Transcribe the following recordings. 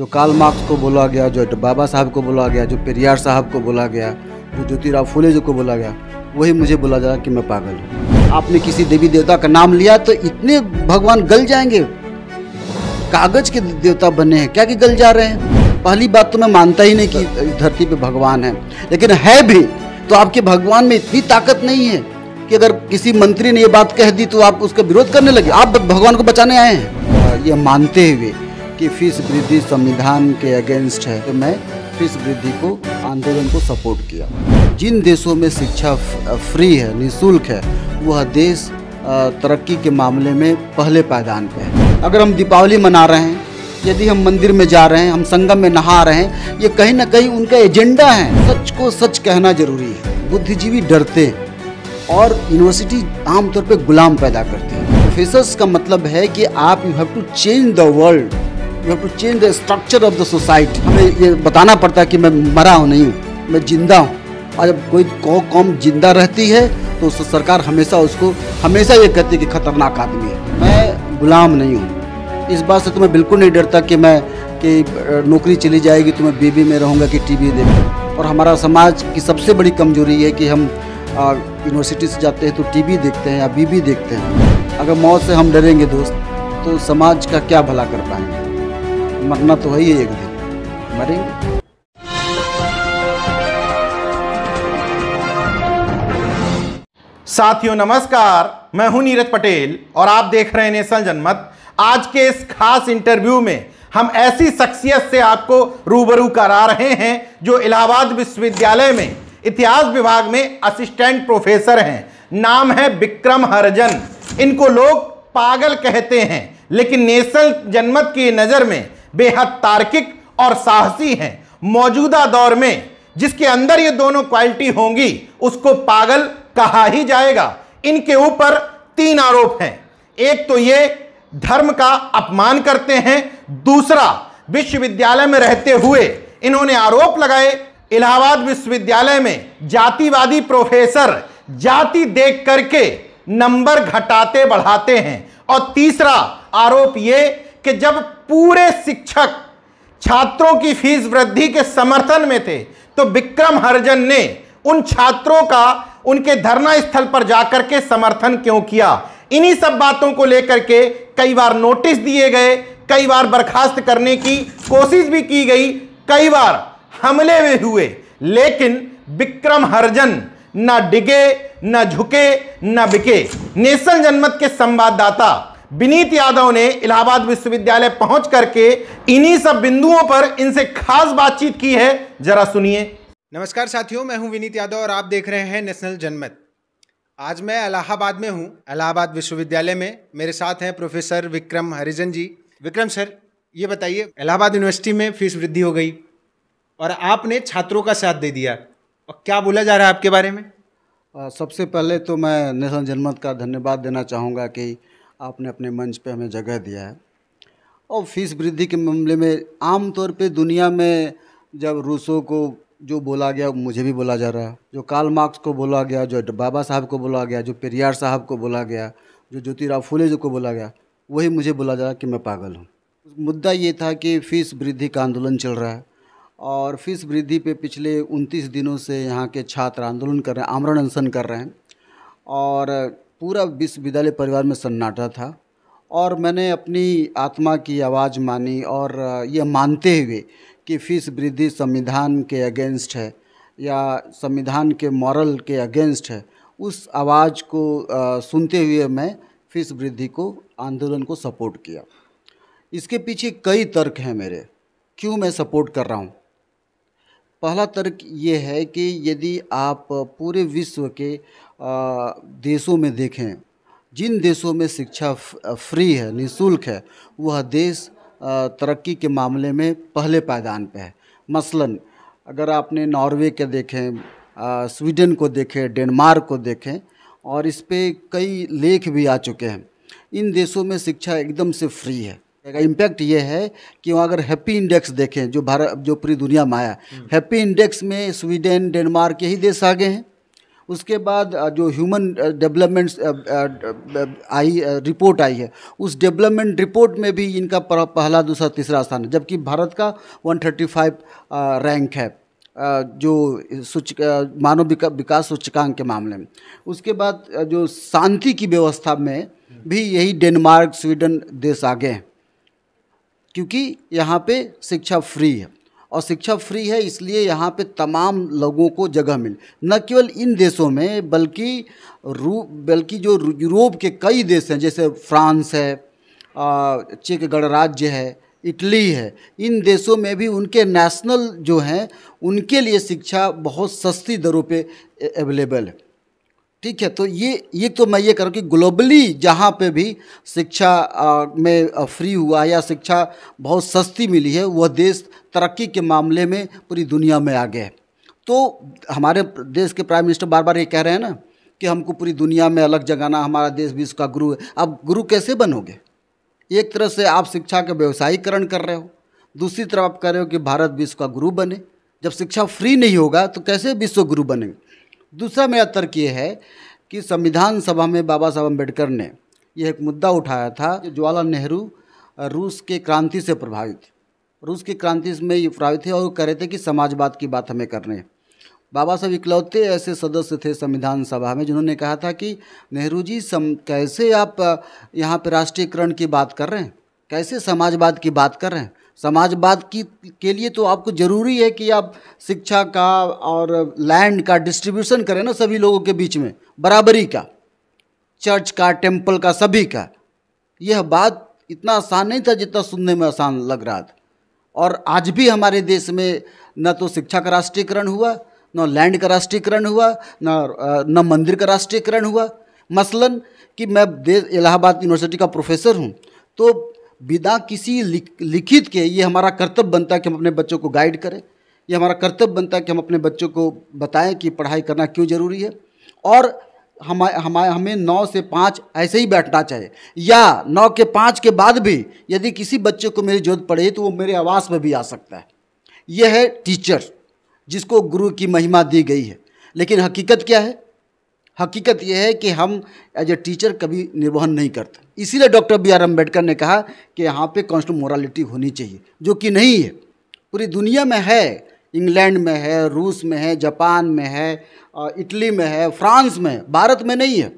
जो काल मार्क्स को बोला गया जो बाबा साहब को बोला गया जो पेरियार साहब को बोला गया जो ज्योतिराव फूले जी को बोला गया वही मुझे बोला जा कि मैं पागल हूँ आपने किसी देवी देवता का नाम लिया तो इतने भगवान गल जाएंगे कागज के देवता बने हैं क्या कि गल जा रहे हैं पहली बात तो मैं मानता ही नहीं कि धरती पे भगवान है लेकिन है भी तो आपके भगवान में इतनी ताकत नहीं है कि अगर किसी मंत्री ने ये बात कह दी तो आप उसका विरोध करने लगे आप भगवान को बचाने आए हैं ये मानते हुए कि फीस वृद्धि संविधान के अगेंस्ट है तो मैं फीस वृद्धि को आंदोलन को सपोर्ट किया जिन देशों में शिक्षा फ्री है निःशुल्क है वह देश तरक्की के मामले में पहले पायदान पे है अगर हम दीपावली मना रहे हैं यदि हम मंदिर में जा रहे हैं हम संगम में नहा रहे हैं ये कहीं ना कहीं उनका एजेंडा है सच को सच कहना जरूरी है बुद्धिजीवी डरते और यूनिवर्सिटी आमतौर पर गुलाम पैदा करती है प्रोफेसर्स का मतलब है कि आप you have to change the world you to change the structure of the society हमें ये बताना पड़ता है कि मैं मरा हूँ नहीं हूँ मैं जिंदा हूँ और जब कोई कौम जिंदा रहती है तो सरकार हमेशा उसको हमेशा ये कहती है कि खतरनाक आदमी है मैं गुलाम नहीं हूँ इस बात से तुम्हें तो बिल्कुल नहीं डरता कि मैं कि नौकरी चली जाएगी तो मैं बीबी में रहूँगा कि टीवी देखूँ और हमारा समाज की सबसे बड़ी कमजोरी है कि हम यूनिवर्सिटी से जाते हैं तो टीवी देखते हैं या बीबी देखते हैं अगर मौत से हम डरेंगे दोस्त तो समाज का क्या भला कर पाएंगे मरना तो है ही एक दिन मरेंगे साथियों नमस्कार मैं हूं नीरज पटेल और आप देख रहे हैं नेशनल जनमत आज के इस खास इंटरव्यू में हम ऐसी शख्सियत से आपको रूबरू करा रहे हैं जो इलाहाबाद विश्वविद्यालय में इतिहास विभाग में असिस्टेंट प्रोफेसर हैं नाम है विक्रम हरजन इनको लोग पागल कहते हैं लेकिन नेशनल जनमत की नज़र में बेहद तार्किक और साहसी हैं मौजूदा दौर में जिसके अंदर ये दोनों क्वालिटी होंगी उसको पागल कहा ही जाएगा इनके ऊपर तीन आरोप हैं एक तो ये धर्म का अपमान करते हैं दूसरा विश्वविद्यालय में रहते हुए इन्होंने आरोप लगाए इलाहाबाद विश्वविद्यालय में जातिवादी प्रोफेसर जाति देख करके नंबर घटाते बढ़ाते हैं और तीसरा आरोप ये कि जब पूरे शिक्षक छात्रों की फीस वृद्धि के समर्थन में थे तो विक्रम हरजन ने उन छात्रों का उनके धरना स्थल पर जाकर के समर्थन क्यों किया इन्हीं सब बातों को लेकर के कई बार नोटिस दिए गए कई बार बर्खास्त करने की कोशिश भी की गई कई बार हमले भी हुए लेकिन विक्रम हरजन ना डिगे ना झुके ना बिके नेशनल जनमत के संवाददाता विनीत यादव ने इलाहाबाद विश्वविद्यालय पहुंच करके इन्हीं सब बिंदुओं पर इनसे खास बातचीत की है जरा सुनिए नमस्कार साथियों मैं हूं विनीत यादव और आप देख रहे हैं नेशनल जनमत आज मैं इलाहाबाद में हूं इलाहाबाद विश्वविद्यालय में मेरे साथ हैं प्रोफेसर विक्रम हरिजन जी विक्रम सर ये बताइए इलाहाबाद यूनिवर्सिटी में फीस वृद्धि हो गई और आपने छात्रों का साथ दे दिया और क्या बोला जा रहा है आपके बारे में सबसे पहले तो मैं नेशनल जनमत का धन्यवाद देना चाहूँगा कि आपने अपने मंच पे हमें जगह दिया है और फीस वृद्धि के मामले में आम तौर पे दुनिया में जब रूसों को जो बोला गया मुझे भी बोला जा रहा है जो कार्ल मार्क्स को बोला गया जो बाबा साहब को बोला गया जो पेरियार साहब को बोला गया जो ज्योतिराव फूले जी को बोला गया वही मुझे बोला जा रहा कि मैं पागल हूँ मुद्दा ये था कि फीस वृद्धि का आंदोलन चल रहा है और फीस वृद्धि पे पिछले 29 दिनों से यहाँ के छात्र आंदोलन कर रहे हैं आमरण अनशन कर रहे हैं और पूरा विश्वविद्यालय परिवार में सन्नाटा था और मैंने अपनी आत्मा की आवाज़ मानी और यह मानते हुए कि फीस वृद्धि संविधान के अगेंस्ट है या संविधान के मॉरल के अगेंस्ट है उस आवाज़ को सुनते हुए मैं फीस वृद्धि को आंदोलन को सपोर्ट किया इसके पीछे कई तर्क हैं मेरे क्यों मैं सपोर्ट कर रहा हूँ पहला तर्क ये है कि यदि आप पूरे विश्व के देशों में देखें जिन देशों में शिक्षा फ्री है निशुल्क है वह देश तरक्की के मामले में पहले पायदान पर है मसलन अगर आपने नॉर्वे के देखें स्वीडन को देखें डेनमार्क को देखें और इस पर कई लेख भी आ चुके हैं इन देशों में शिक्षा एकदम से फ्री है देगा इम्पैक्ट ये है कि वहाँ अगर हैप्पी इंडेक्स देखें जो भारत जो पूरी दुनिया में आया हैप्पी हम्म। इंडेक्स में स्वीडन डेनमार्क यही देश आगे हैं उसके बाद जो ह्यूमन डेवलपमेंट आई रिपोर्ट आई है उस डेवलपमेंट रिपोर्ट में भी इनका पहला दूसरा तीसरा स्थान है जबकि भारत का 135 रैंक है जो सूच मानव विकास सूचकांक के मामले में उसके बाद जो शांति की व्यवस्था में भी यही डेनमार्क स्वीडन देश आगे हैं क्योंकि यहाँ पे शिक्षा फ्री है और शिक्षा फ्री है इसलिए यहाँ पे तमाम लोगों को जगह मिले न केवल इन देशों में बल्कि रू बल्कि जो यूरोप के कई देश हैं जैसे फ्रांस है चेक गणराज्य है इटली है इन देशों में भी उनके नेशनल जो हैं उनके लिए शिक्षा बहुत सस्ती दरों पे अवेलेबल है ठीक है तो ये ये तो मैं ये करूँ कि ग्लोबली जहाँ पे भी शिक्षा में फ्री हुआ या शिक्षा बहुत सस्ती मिली है वह देश तरक्की के मामले में पूरी दुनिया में आगे है तो हमारे देश के प्राइम मिनिस्टर बार बार ये कह रहे हैं ना कि हमको पूरी दुनिया में अलग जगाना हमारा देश विश्व का गुरु है आप गुरु कैसे बनोगे एक तरह से आप शिक्षा का व्यवसायीकरण कर रहे हो दूसरी तरफ आप कह रहे हो कि भारत विश्व का गुरु बने जब शिक्षा फ्री नहीं होगा तो कैसे विश्व गुरु बनेंगे दूसरा मेरा तर्क ये है कि संविधान सभा में बाबा साहब अम्बेडकर ने यह एक मुद्दा उठाया था कि जवाहरलाल नेहरू रूस के क्रांति से प्रभावित रूस की क्रांति में ये प्रभावित थे और कह रहे थे कि समाजवाद की बात हमें करने बाबा साहब इकलौते ऐसे सदस्य थे संविधान सभा में जिन्होंने कहा था कि नेहरू जी सम कैसे आप यहाँ पर राष्ट्रीयकरण की बात कर रहे हैं कैसे समाजवाद की बात कर रहे हैं समाजवाद की के लिए तो आपको ज़रूरी है कि आप शिक्षा का और लैंड का डिस्ट्रीब्यूशन करें ना सभी लोगों के बीच में बराबरी का चर्च का टेम्पल का सभी का यह बात इतना आसान नहीं था जितना सुनने में आसान लग रहा था और आज भी हमारे देश में न तो शिक्षा का राष्ट्रीयकरण हुआ न लैंड का राष्ट्रीयकरण हुआ न न मंदिर का राष्ट्रीयकरण हुआ मसलन कि मैं इलाहाबाद यूनिवर्सिटी का प्रोफेसर हूँ तो बिना किसी लिखित के ये हमारा कर्तव्य बनता है कि हम अपने बच्चों को गाइड करें ये हमारा कर्तव्य बनता है कि हम अपने बच्चों को बताएं कि पढ़ाई करना क्यों ज़रूरी है और हम हम हमें नौ से पाँच ऐसे ही बैठना चाहिए या नौ के पाँच के बाद भी यदि किसी बच्चे को मेरी जरूरत पड़े तो वो मेरे आवास में भी आ सकता है यह है टीचर जिसको गुरु की महिमा दी गई है लेकिन हकीकत क्या है हकीकत यह है कि हम एज ए टीचर कभी निर्वहन नहीं करते इसीलिए डॉक्टर बी आर अम्बेडकर ने कहा कि यहाँ पे कॉन्स्टेंट मोरालिटी होनी चाहिए जो कि नहीं है पूरी दुनिया में है इंग्लैंड में है रूस में है जापान में है इटली में है फ्रांस में है भारत में नहीं है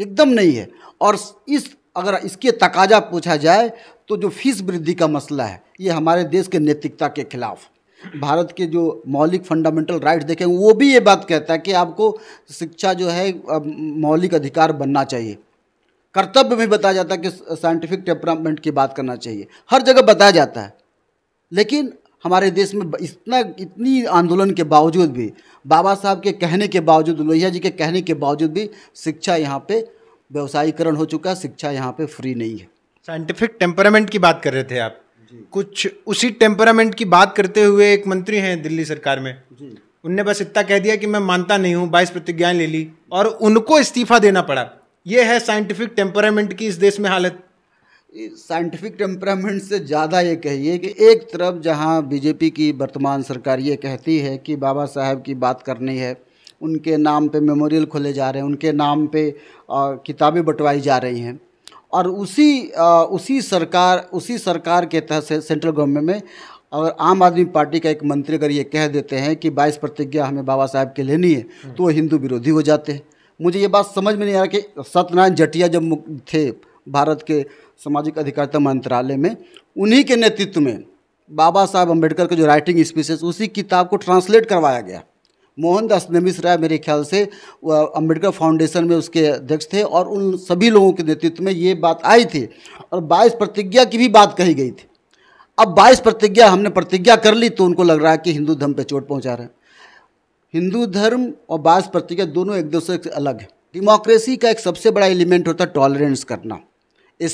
एकदम नहीं है और इस अगर इसके तकाजा पूछा जाए तो जो फीस वृद्धि का मसला है ये हमारे देश के नैतिकता के खिलाफ भारत के जो मौलिक फंडामेंटल राइट्स देखें वो भी ये बात कहता है कि आपको शिक्षा जो है मौलिक अधिकार बनना चाहिए कर्तव्य में बताया जाता है कि साइंटिफिक टेम्परामेंट की बात करना चाहिए हर जगह बताया जाता है लेकिन हमारे देश में इतना इतनी आंदोलन के बावजूद भी बाबा साहब के कहने के बावजूद लोहिया जी के कहने के बावजूद भी शिक्षा यहाँ पे व्यवसायीकरण हो चुका है शिक्षा यहाँ पे फ्री नहीं है साइंटिफिक टेम्परामेंट की बात कर रहे थे आप कुछ उसी टेम्परामेंट की बात करते हुए एक मंत्री हैं दिल्ली सरकार में उनने बस इतना कह दिया कि मैं मानता नहीं हूँ बाईस प्रतिज्ञाएं ले ली और उनको इस्तीफा देना पड़ा ये है साइंटिफिक टेम्परामेंट की इस देश में हालत साइंटिफिक टेम्परामेंट से ज़्यादा ये कहिए कि एक तरफ जहाँ बीजेपी की वर्तमान सरकार ये कहती है कि बाबा साहब की बात करनी है उनके नाम पे मेमोरियल खोले जा रहे हैं उनके नाम पे किताबें बंटवाई जा रही हैं और उसी आ, उसी सरकार उसी सरकार के तहत से, सेंट्रल गवर्नमेंट में और आम आदमी पार्टी का एक मंत्री अगर ये कह देते हैं कि बाईस प्रतिज्ञा हमें बाबा साहब के लेनी है हम्म। तो वो हिंदू विरोधी हो जाते हैं मुझे ये बात समझ में नहीं आ रहा कि सत्यनारायण जटिया जब थे भारत के सामाजिक अधिकारिता मंत्रालय में उन्हीं के नेतृत्व में बाबा साहब अम्बेडकर का जो राइटिंग स्पीसेस उसी किताब को ट्रांसलेट करवाया गया मोहनदास नमीसरा मेरे ख्याल से अंबेडकर फाउंडेशन में उसके अध्यक्ष थे और उन सभी लोगों के नेतृत्व में ये बात आई थी और बाईस प्रतिज्ञा की भी बात कही गई थी अब बाईस प्रतिज्ञा हमने प्रतिज्ञा कर ली तो उनको लग रहा है कि हिंदू धर्म पे चोट पहुंचा रहे हैं हिंदू धर्म और बाईस प्रतिज्ञा दोनों एक दूसरे से अलग है डेमोक्रेसी का एक सबसे बड़ा एलिमेंट होता है टॉलरेंस करना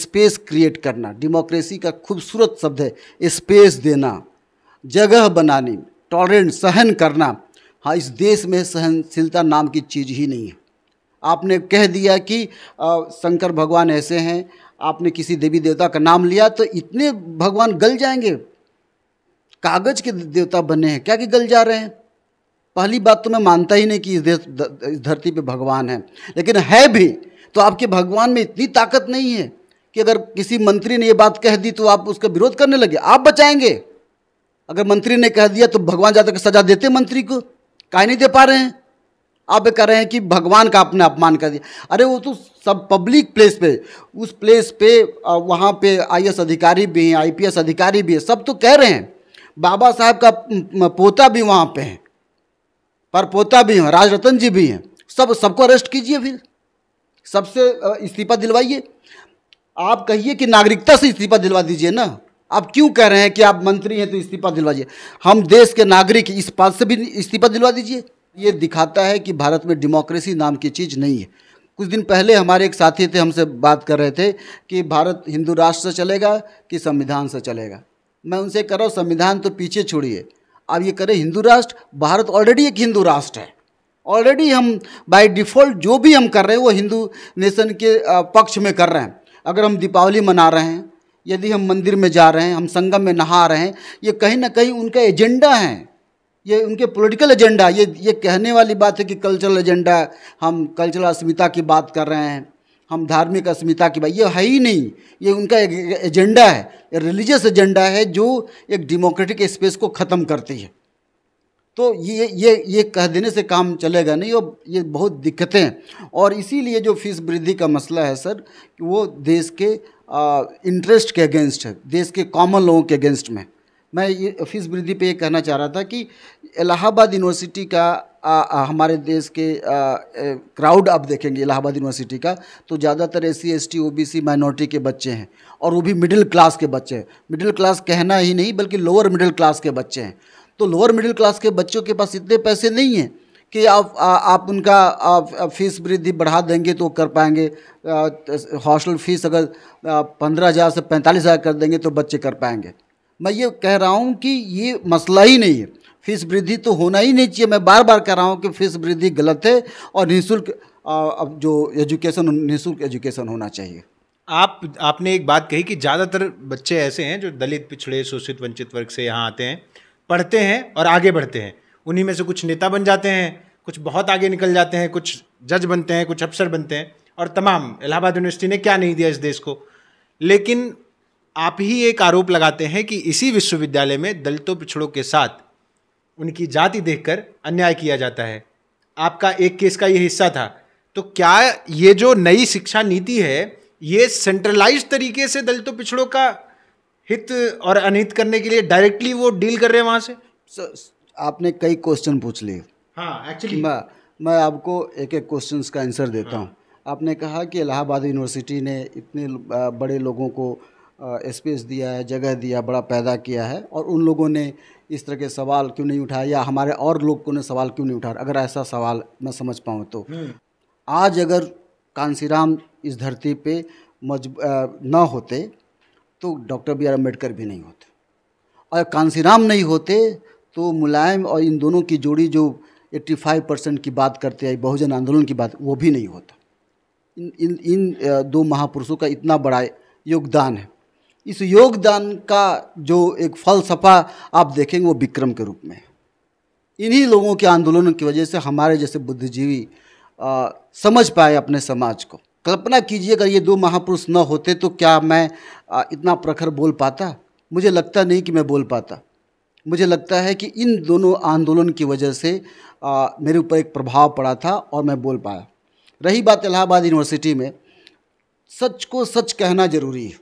स्पेस क्रिएट करना डेमोक्रेसी का खूबसूरत शब्द है स्पेस देना जगह बनानी टॉलरेंस सहन करना हाँ इस देश में सहनशीलता नाम की चीज़ ही नहीं है आपने कह दिया कि आ, शंकर भगवान ऐसे हैं आपने किसी देवी देवता का नाम लिया तो इतने भगवान गल जाएंगे कागज के देवता बने हैं क्या कि गल जा रहे हैं पहली बात तो मैं मानता ही नहीं कि इस देश इस धरती पे भगवान है लेकिन है भी तो आपके भगवान में इतनी ताकत नहीं है कि अगर किसी मंत्री ने ये बात कह दी तो आप उसका विरोध करने लगे आप बचाएंगे अगर मंत्री ने कह दिया तो भगवान जाकर सजा देते मंत्री को काहे नहीं दे पा रहे हैं आप कह रहे हैं कि भगवान का आपने अपमान कर दिया अरे वो तो सब पब्लिक प्लेस पे उस प्लेस पे वहाँ पे आई अधिकारी भी हैं आई अधिकारी भी हैं सब तो कह रहे हैं बाबा साहब का पोता भी वहाँ पे है पर पोता भी हैं राज रतन जी भी हैं सब सबको अरेस्ट कीजिए फिर सबसे इस्तीफा दिलवाइए आप कहिए कि नागरिकता से इस्तीफा दिलवा दीजिए ना आप क्यों कह रहे हैं कि आप मंत्री हैं तो इस्तीफा दिलवाइए हम देश के नागरिक इस पद से भी इस्तीफा दिलवा दीजिए ये दिखाता है कि भारत में डेमोक्रेसी नाम की चीज़ नहीं है कुछ दिन पहले हमारे एक साथी थे हमसे बात कर रहे थे कि भारत हिंदू राष्ट्र से चलेगा कि संविधान से चलेगा मैं उनसे कह रहा हूँ संविधान तो पीछे छोड़िए आप ये करें हिंदू राष्ट्र भारत ऑलरेडी एक हिंदू राष्ट्र है ऑलरेडी हम बाय डिफ़ॉल्ट जो भी हम कर रहे हैं वो हिंदू नेशन के पक्ष में कर रहे हैं अगर हम दीपावली मना रहे हैं यदि हम मंदिर में जा रहे हैं हम संगम में नहा रहे हैं ये कहीं ना कहीं उनका एजेंडा है ये उनके पॉलिटिकल एजेंडा ये ये कहने वाली बात है कि कल्चरल एजेंडा हम कल्चरल अस्मिता की बात कर रहे हैं हम धार्मिक अस्मिता की बात ये है ही नहीं ये उनका एक एजेंडा है रिलीजियस एजेंडा है जो एक डेमोक्रेटिक स्पेस को ख़त्म करती है तो ये ये ये कह देने से काम चलेगा नहीं और ये बहुत दिक्कतें हैं और इसीलिए जो फीस वृद्धि का मसला है सर वो देश के इंटरेस्ट के अगेंस्ट है देश के कॉमन लोगों के अगेंस्ट में मैं ये फीस वृद्धि पे ये कहना चाह रहा था कि इलाहाबाद यूनिवर्सिटी का आ, आ, हमारे देश के क्राउड आप देखेंगे इलाहाबाद यूनिवर्सिटी का तो ज़्यादातर S C S T O B C minority के बच्चे हैं और वो भी मिडिल क्लास के बच्चे हैं मिडिल क्लास कहना ही नहीं बल्कि लोअर मिडिल क्लास के बच्चे हैं तो लोअर मिडिल क्लास के बच्चों के पास इतने पैसे नहीं हैं कि आप आ, आप उनका फीस वृद्धि बढ़ा देंगे तो कर पाएंगे हॉस्टल फीस अगर पंद्रह हज़ार से पैंतालीस हज़ार कर देंगे तो बच्चे कर पाएंगे मैं ये कह रहा हूँ कि ये मसला ही नहीं है फीस वृद्धि तो होना ही नहीं चाहिए मैं बार बार कह रहा हूँ कि फीस वृद्धि गलत है और निःशुल्क अब जो एजुकेशन निःशुल्क एजुकेशन होना चाहिए आप आपने एक बात कही कि ज़्यादातर बच्चे ऐसे हैं जो दलित पिछड़े शोषित वंचित वर्ग से यहाँ आते हैं पढ़ते हैं और आगे बढ़ते हैं उन्हीं में से कुछ नेता बन जाते हैं कुछ बहुत आगे निकल जाते हैं कुछ जज बनते हैं कुछ अफसर बनते हैं और तमाम इलाहाबाद यूनिवर्सिटी ने क्या नहीं दिया इस देश को लेकिन आप ही एक आरोप लगाते हैं कि इसी विश्वविद्यालय में दलितों पिछड़ों के साथ उनकी जाति देखकर अन्याय किया जाता है आपका एक केस का ये हिस्सा था तो क्या ये जो नई शिक्षा नीति है ये सेंट्रलाइज तरीके से दलितों पिछड़ों का हित और अनहित करने के लिए डायरेक्टली वो डील कर रहे हैं वहाँ से आपने कई क्वेश्चन पूछ लिए एक्चुअली हाँ, मैं मैं आपको एक एक क्वेश्चन का आंसर देता हाँ। हूँ आपने कहा कि इलाहाबाद यूनिवर्सिटी ने इतने बड़े लोगों को स्पेस दिया है जगह दिया बड़ा पैदा किया है और उन लोगों ने इस तरह के सवाल क्यों नहीं उठाए या हमारे और लोगों ने सवाल क्यों नहीं उठाया अगर ऐसा सवाल मैं समझ पाऊँ तो हम्म। आज अगर कांसीराम इस धरती पे मजब न होते तो डॉक्टर बी आर अम्बेडकर भी नहीं होते और कांसीराम नहीं होते तो मुलायम और इन दोनों की जोड़ी जो 85 परसेंट की बात करते हैं बहुजन आंदोलन की बात वो भी नहीं होता इन इन इन दो महापुरुषों का इतना बड़ा योगदान है इस योगदान का जो एक फलसफा आप देखेंगे वो विक्रम के रूप में है इन्हीं लोगों के आंदोलनों की वजह से हमारे जैसे बुद्धिजीवी समझ पाए अपने समाज को कल्पना कीजिए अगर ये दो महापुरुष न होते तो क्या मैं आ, इतना प्रखर बोल पाता मुझे लगता नहीं कि मैं बोल पाता मुझे लगता है कि इन दोनों आंदोलन की वजह से आ, मेरे ऊपर एक प्रभाव पड़ा था और मैं बोल पाया रही बात इलाहाबाद यूनिवर्सिटी में सच को सच कहना जरूरी है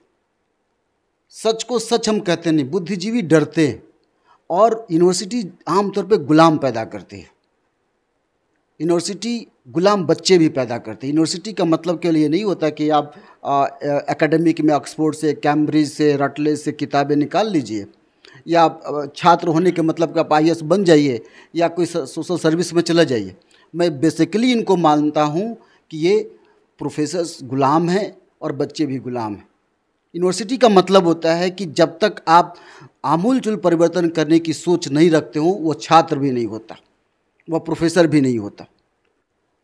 सच को सच हम कहते नहीं बुद्धिजीवी डरते हैं और यूनिवर्सिटी आमतौर पे गुलाम पैदा करती है यूनिवर्सिटी गुलाम बच्चे भी पैदा करती है यूनिवर्सिटी का मतलब के लिए नहीं होता कि आप एकेडमिक में ऑक्सफोर्ड से कैम्ब्रिज से रटले से किताबें निकाल लीजिए या छात्र होने के मतलब का आप आई बन जाइए या कोई सोशल सर्विस में चला जाइए मैं बेसिकली इनको मानता हूँ कि ये प्रोफेसर्स गुलाम हैं और बच्चे भी गुलाम हैं यूनिवर्सिटी का मतलब होता है कि जब तक आप आमूलचूल परिवर्तन करने की सोच नहीं रखते हो वो छात्र भी नहीं होता वह प्रोफेसर भी नहीं होता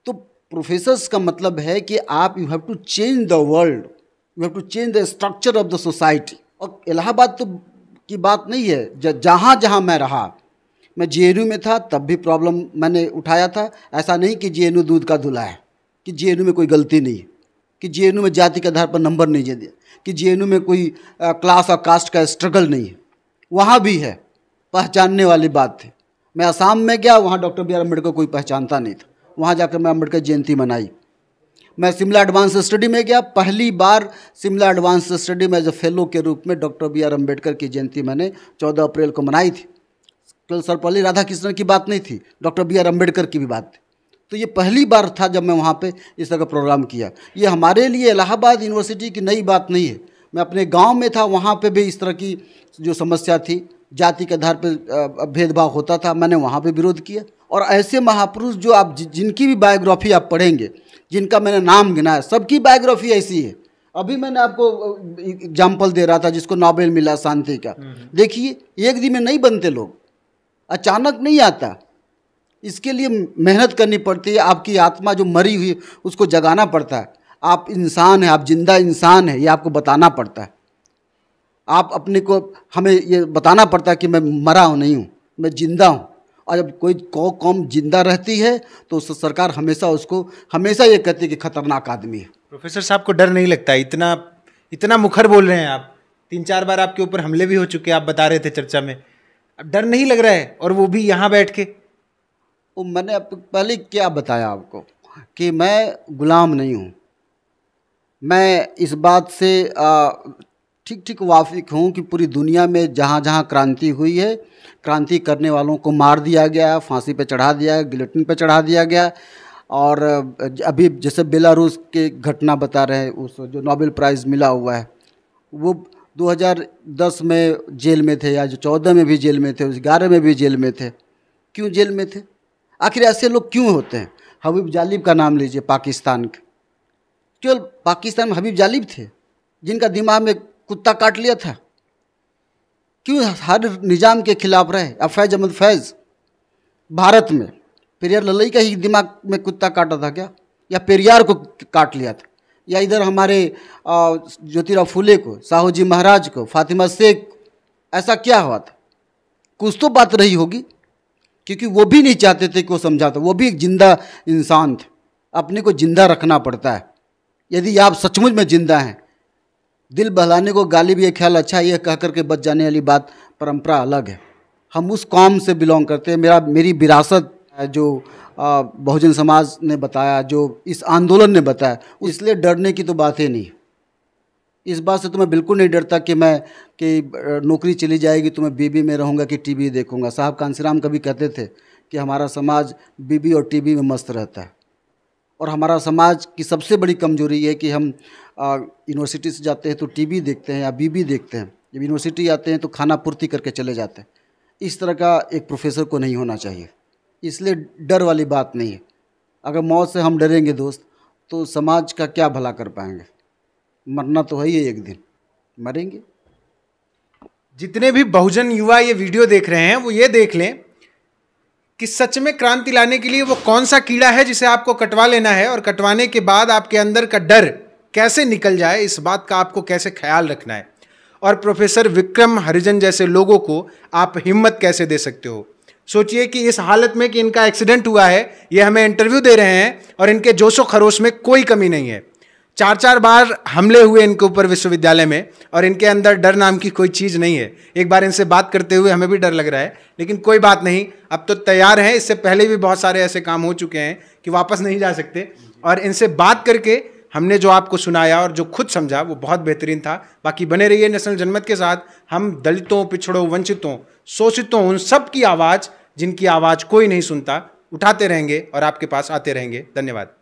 तो प्रोफेसर्स का मतलब है कि आप you have to change the world you have to change the structure of the society और इलाहाबाद तो की बात नहीं है जहाँ जहाँ मैं रहा मैं जे में था तब भी प्रॉब्लम मैंने उठाया था ऐसा नहीं कि जे दूध का धुला है कि जे में कोई गलती नहीं कि जे में जाति के आधार पर नंबर नहीं दे दिया कि जे में कोई आ, क्लास और कास्ट का स्ट्रगल नहीं है वहाँ भी है पहचानने वाली बात थी मैं असम में गया वहाँ डॉक्टर बी आर अम्बेडकर कोई पहचानता नहीं था वहाँ जाकर मैं अम्बेडकर जयंती मनाई मैं शिमला एडवांस स्टडी में गया पहली बार शिमला एडवांस स्टडी में एज अ फेलो के रूप में डॉक्टर बी आर अम्बेडकर की जयंती मैंने 14 अप्रैल को मनाई थी कल सर्वपल्ली राधा कृष्णन की बात नहीं थी डॉक्टर बी आर अम्बेडकर की भी बात थी तो ये पहली बार था जब मैं वहाँ पे इस तरह का प्रोग्राम किया ये हमारे लिए इलाहाबाद यूनिवर्सिटी की नई बात नहीं है मैं अपने गाँव में था वहाँ पर भी इस तरह की जो समस्या थी जाति के आधार पर भेदभाव होता था मैंने वहाँ पर विरोध किया और ऐसे महापुरुष जो आप जिनकी भी बायोग्राफी आप पढ़ेंगे जिनका मैंने नाम गिना है सबकी बायोग्राफी ऐसी है अभी मैंने आपको एग्जाम्पल दे रहा था जिसको नोबेल मिला शांति का हम्म, हम्म। देखिए एक दिन में नहीं बनते लोग अचानक नहीं आता इसके लिए मेहनत करनी पड़ती है आपकी आत्मा जो मरी हुई उसको जगाना पड़ता है आप इंसान हैं आप जिंदा इंसान है ये आपको बताना पड़ता है आप अपने को हमें ये बताना पड़ता है कि मैं मरा हूँ नहीं हूँ मैं जिंदा हूँ और जब कोई कौ कौम जिंदा रहती है तो सरकार हमेशा उसको हमेशा ये कहती है कि खतरनाक आदमी है प्रोफेसर साहब को डर नहीं लगता इतना इतना मुखर बोल रहे हैं आप तीन चार बार आपके ऊपर हमले भी हो चुके हैं आप बता रहे थे चर्चा में अब डर नहीं लग रहा है और वो भी यहाँ बैठ के वो मैंने पहले क्या बताया आपको कि मैं गुलाम नहीं हूँ मैं इस बात से ठीक ठीक वाफिक हूँ कि पूरी दुनिया में जहाँ जहाँ क्रांति हुई है क्रांति करने वालों को मार दिया गया फांसी पर चढ़ा दिया गिलेटिन पर चढ़ा दिया गया और अभी जैसे बेलारूस के घटना बता रहे हैं उस जो नोबेल प्राइज़ मिला हुआ है वो 2010 में जेल में थे या जो चौदह में भी जेल में थे ग्यारह में भी जेल में थे क्यों जेल में थे आखिर ऐसे लोग क्यों होते हैं हबीब जालिब का नाम लीजिए पाकिस्तान के केवल पाकिस्तान में हबीब जालिब थे जिनका दिमाग में कुत्ता काट लिया था क्यों हर निज़ाम के खिलाफ रहे अफैज़ अहमद फैज़ भारत में पेरियार ललई का ही दिमाग में कुत्ता काटा था क्या या पेरियार को काट लिया था या इधर हमारे ज्योतिराव फूले को साहू जी महाराज को फातिमा शेख ऐसा क्या हुआ था कुछ तो बात रही होगी क्योंकि वो भी नहीं चाहते थे कि वो समझाते वो भी एक जिंदा इंसान थे अपने को जिंदा रखना पड़ता है यदि आप सचमुच में जिंदा हैं दिल बहलाने को गालिब यह ख्याल अच्छा यह कह करके बच जाने वाली बात परंपरा अलग है हम उस कौम से बिलोंग करते हैं मेरा मेरी विरासत जो बहुजन समाज ने बताया जो इस आंदोलन ने बताया इसलिए डरने की तो बात ही नहीं इस बात से तो मैं बिल्कुल नहीं डरता कि मैं कि नौकरी चली जाएगी तो मैं बीबी में रहूँगा कि टीवी देखूँगा साहब कांसीराम कभी कहते थे कि हमारा समाज बीबी और टीवी में मस्त रहता है और हमारा समाज की सबसे बड़ी कमजोरी है कि हम यूनिवर्सिटी से जाते हैं तो टीवी देखते हैं या बीबी देखते हैं जब यूनिवर्सिटी आते हैं तो खाना पूर्ति करके चले जाते हैं इस तरह का एक प्रोफेसर को नहीं होना चाहिए इसलिए डर वाली बात नहीं है अगर मौत से हम डरेंगे दोस्त तो समाज का क्या भला कर पाएंगे मरना तो है ही एक दिन मरेंगे जितने भी बहुजन युवा ये वीडियो देख रहे हैं वो ये देख लें कि सच में क्रांति लाने के लिए वो कौन सा कीड़ा है जिसे आपको कटवा लेना है और कटवाने के बाद आपके अंदर का डर कैसे निकल जाए इस बात का आपको कैसे ख्याल रखना है और प्रोफेसर विक्रम हरिजन जैसे लोगों को आप हिम्मत कैसे दे सकते हो सोचिए कि इस हालत में कि इनका एक्सीडेंट हुआ है ये हमें इंटरव्यू दे रहे हैं और इनके जोशो खरोश में कोई कमी नहीं है चार चार बार हमले हुए इनके ऊपर विश्वविद्यालय में और इनके अंदर डर नाम की कोई चीज़ नहीं है एक बार इनसे बात करते हुए हमें भी डर लग रहा है लेकिन कोई बात नहीं अब तो तैयार हैं इससे पहले भी बहुत सारे ऐसे काम हो चुके हैं कि वापस नहीं जा सकते और इनसे बात करके हमने जो आपको सुनाया और जो खुद समझा वो बहुत बेहतरीन था बाकी बने रहिए नेशनल जनमत के साथ हम दलितों पिछड़ों वंचितों शोषितों उन सब की आवाज़ जिनकी आवाज़ कोई नहीं सुनता उठाते रहेंगे और आपके पास आते रहेंगे धन्यवाद